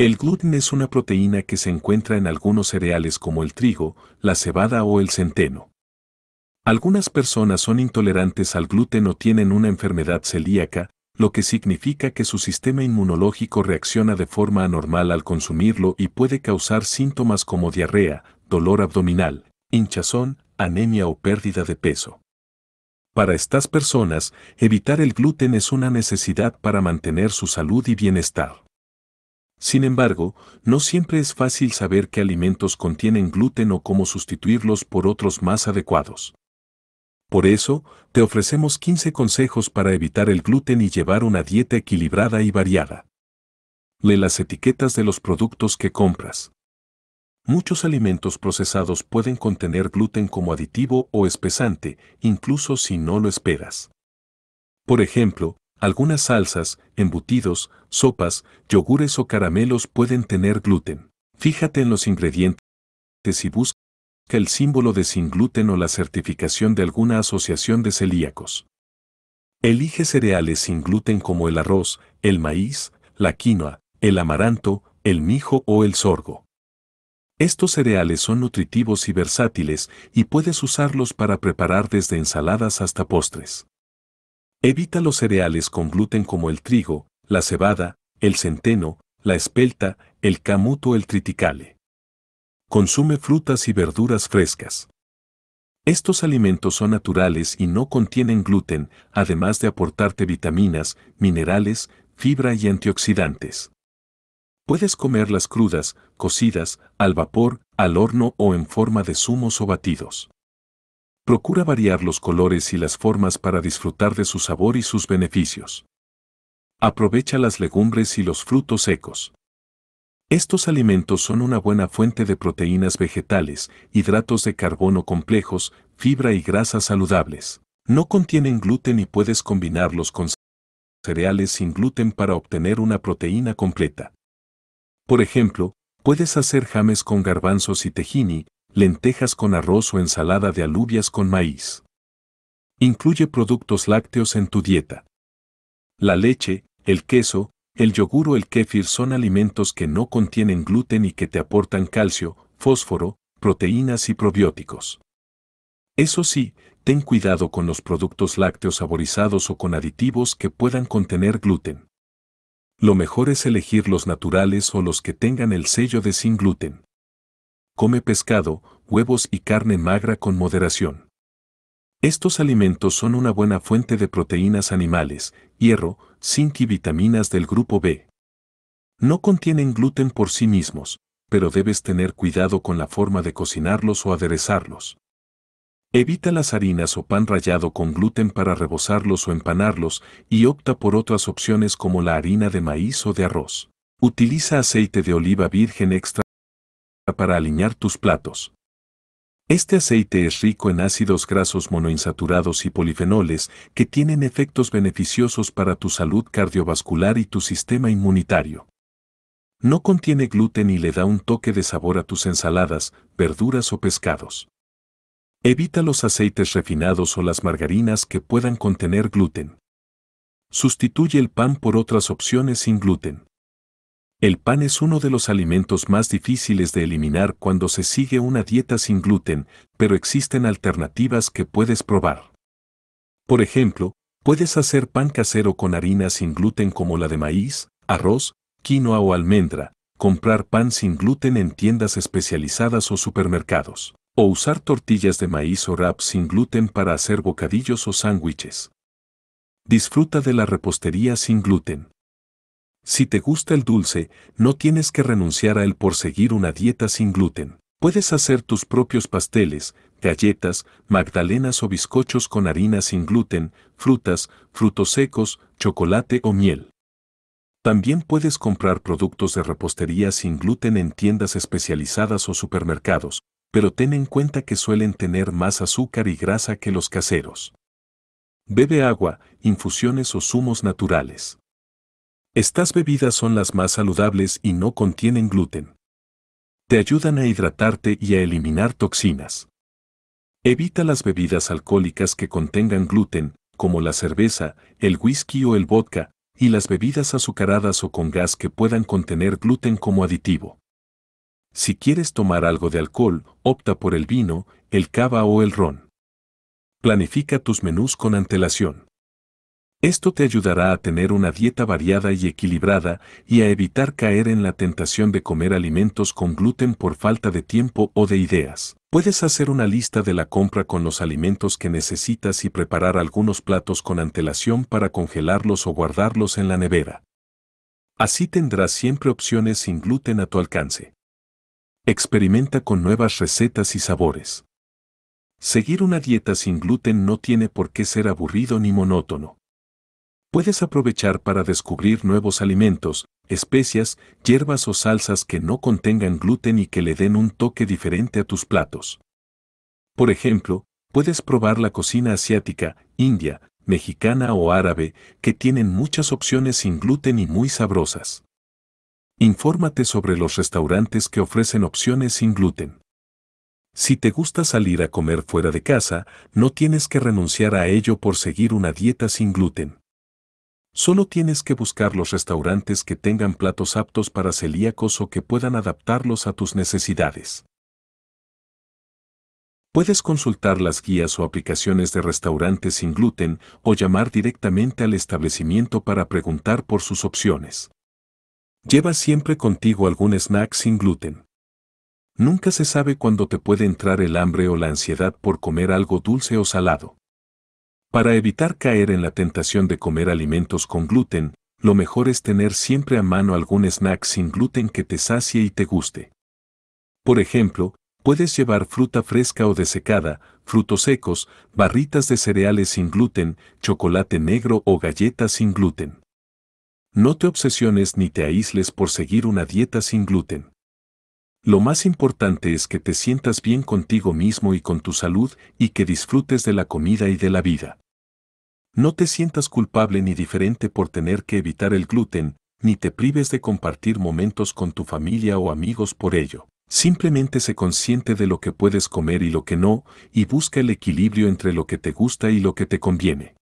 El gluten es una proteína que se encuentra en algunos cereales como el trigo, la cebada o el centeno. Algunas personas son intolerantes al gluten o tienen una enfermedad celíaca, lo que significa que su sistema inmunológico reacciona de forma anormal al consumirlo y puede causar síntomas como diarrea, dolor abdominal, hinchazón, anemia o pérdida de peso. Para estas personas, evitar el gluten es una necesidad para mantener su salud y bienestar. Sin embargo, no siempre es fácil saber qué alimentos contienen gluten o cómo sustituirlos por otros más adecuados. Por eso, te ofrecemos 15 consejos para evitar el gluten y llevar una dieta equilibrada y variada. Lee las etiquetas de los productos que compras. Muchos alimentos procesados pueden contener gluten como aditivo o espesante, incluso si no lo esperas. Por ejemplo, algunas salsas, embutidos, sopas, yogures o caramelos pueden tener gluten. Fíjate en los ingredientes y busca el símbolo de sin gluten o la certificación de alguna asociación de celíacos. Elige cereales sin gluten como el arroz, el maíz, la quinoa, el amaranto, el mijo o el sorgo. Estos cereales son nutritivos y versátiles y puedes usarlos para preparar desde ensaladas hasta postres. Evita los cereales con gluten como el trigo, la cebada, el centeno, la espelta, el camuto o el triticale. Consume frutas y verduras frescas. Estos alimentos son naturales y no contienen gluten, además de aportarte vitaminas, minerales, fibra y antioxidantes. Puedes comerlas crudas, cocidas, al vapor, al horno o en forma de zumos o batidos. Procura variar los colores y las formas para disfrutar de su sabor y sus beneficios. Aprovecha las legumbres y los frutos secos. Estos alimentos son una buena fuente de proteínas vegetales, hidratos de carbono complejos, fibra y grasas saludables. No contienen gluten y puedes combinarlos con cereales sin gluten para obtener una proteína completa. Por ejemplo, puedes hacer james con garbanzos y tejini, lentejas con arroz o ensalada de alubias con maíz. Incluye productos lácteos en tu dieta. La leche, el queso, el yogur o el kéfir son alimentos que no contienen gluten y que te aportan calcio, fósforo, proteínas y probióticos. Eso sí, ten cuidado con los productos lácteos saborizados o con aditivos que puedan contener gluten. Lo mejor es elegir los naturales o los que tengan el sello de sin gluten come pescado, huevos y carne magra con moderación. Estos alimentos son una buena fuente de proteínas animales, hierro, zinc y vitaminas del grupo B. No contienen gluten por sí mismos, pero debes tener cuidado con la forma de cocinarlos o aderezarlos. Evita las harinas o pan rallado con gluten para rebozarlos o empanarlos y opta por otras opciones como la harina de maíz o de arroz. Utiliza aceite de oliva virgen extra para alinear tus platos. Este aceite es rico en ácidos grasos monoinsaturados y polifenoles que tienen efectos beneficiosos para tu salud cardiovascular y tu sistema inmunitario. No contiene gluten y le da un toque de sabor a tus ensaladas, verduras o pescados. Evita los aceites refinados o las margarinas que puedan contener gluten. Sustituye el pan por otras opciones sin gluten. El pan es uno de los alimentos más difíciles de eliminar cuando se sigue una dieta sin gluten, pero existen alternativas que puedes probar. Por ejemplo, puedes hacer pan casero con harina sin gluten como la de maíz, arroz, quinoa o almendra, comprar pan sin gluten en tiendas especializadas o supermercados, o usar tortillas de maíz o wraps sin gluten para hacer bocadillos o sándwiches. Disfruta de la repostería sin gluten. Si te gusta el dulce, no tienes que renunciar a él por seguir una dieta sin gluten. Puedes hacer tus propios pasteles, galletas, magdalenas o bizcochos con harina sin gluten, frutas, frutos secos, chocolate o miel. También puedes comprar productos de repostería sin gluten en tiendas especializadas o supermercados, pero ten en cuenta que suelen tener más azúcar y grasa que los caseros. Bebe agua, infusiones o zumos naturales. Estas bebidas son las más saludables y no contienen gluten. Te ayudan a hidratarte y a eliminar toxinas. Evita las bebidas alcohólicas que contengan gluten, como la cerveza, el whisky o el vodka, y las bebidas azucaradas o con gas que puedan contener gluten como aditivo. Si quieres tomar algo de alcohol, opta por el vino, el cava o el ron. Planifica tus menús con antelación. Esto te ayudará a tener una dieta variada y equilibrada y a evitar caer en la tentación de comer alimentos con gluten por falta de tiempo o de ideas. Puedes hacer una lista de la compra con los alimentos que necesitas y preparar algunos platos con antelación para congelarlos o guardarlos en la nevera. Así tendrás siempre opciones sin gluten a tu alcance. Experimenta con nuevas recetas y sabores. Seguir una dieta sin gluten no tiene por qué ser aburrido ni monótono puedes aprovechar para descubrir nuevos alimentos, especias, hierbas o salsas que no contengan gluten y que le den un toque diferente a tus platos. Por ejemplo, puedes probar la cocina asiática, india, mexicana o árabe, que tienen muchas opciones sin gluten y muy sabrosas. Infórmate sobre los restaurantes que ofrecen opciones sin gluten. Si te gusta salir a comer fuera de casa, no tienes que renunciar a ello por seguir una dieta sin gluten. Solo tienes que buscar los restaurantes que tengan platos aptos para celíacos o que puedan adaptarlos a tus necesidades. Puedes consultar las guías o aplicaciones de restaurantes sin gluten o llamar directamente al establecimiento para preguntar por sus opciones. Lleva siempre contigo algún snack sin gluten. Nunca se sabe cuándo te puede entrar el hambre o la ansiedad por comer algo dulce o salado. Para evitar caer en la tentación de comer alimentos con gluten, lo mejor es tener siempre a mano algún snack sin gluten que te sacie y te guste. Por ejemplo, puedes llevar fruta fresca o desecada, frutos secos, barritas de cereales sin gluten, chocolate negro o galletas sin gluten. No te obsesiones ni te aísles por seguir una dieta sin gluten. Lo más importante es que te sientas bien contigo mismo y con tu salud y que disfrutes de la comida y de la vida. No te sientas culpable ni diferente por tener que evitar el gluten, ni te prives de compartir momentos con tu familia o amigos por ello. Simplemente se consciente de lo que puedes comer y lo que no, y busca el equilibrio entre lo que te gusta y lo que te conviene.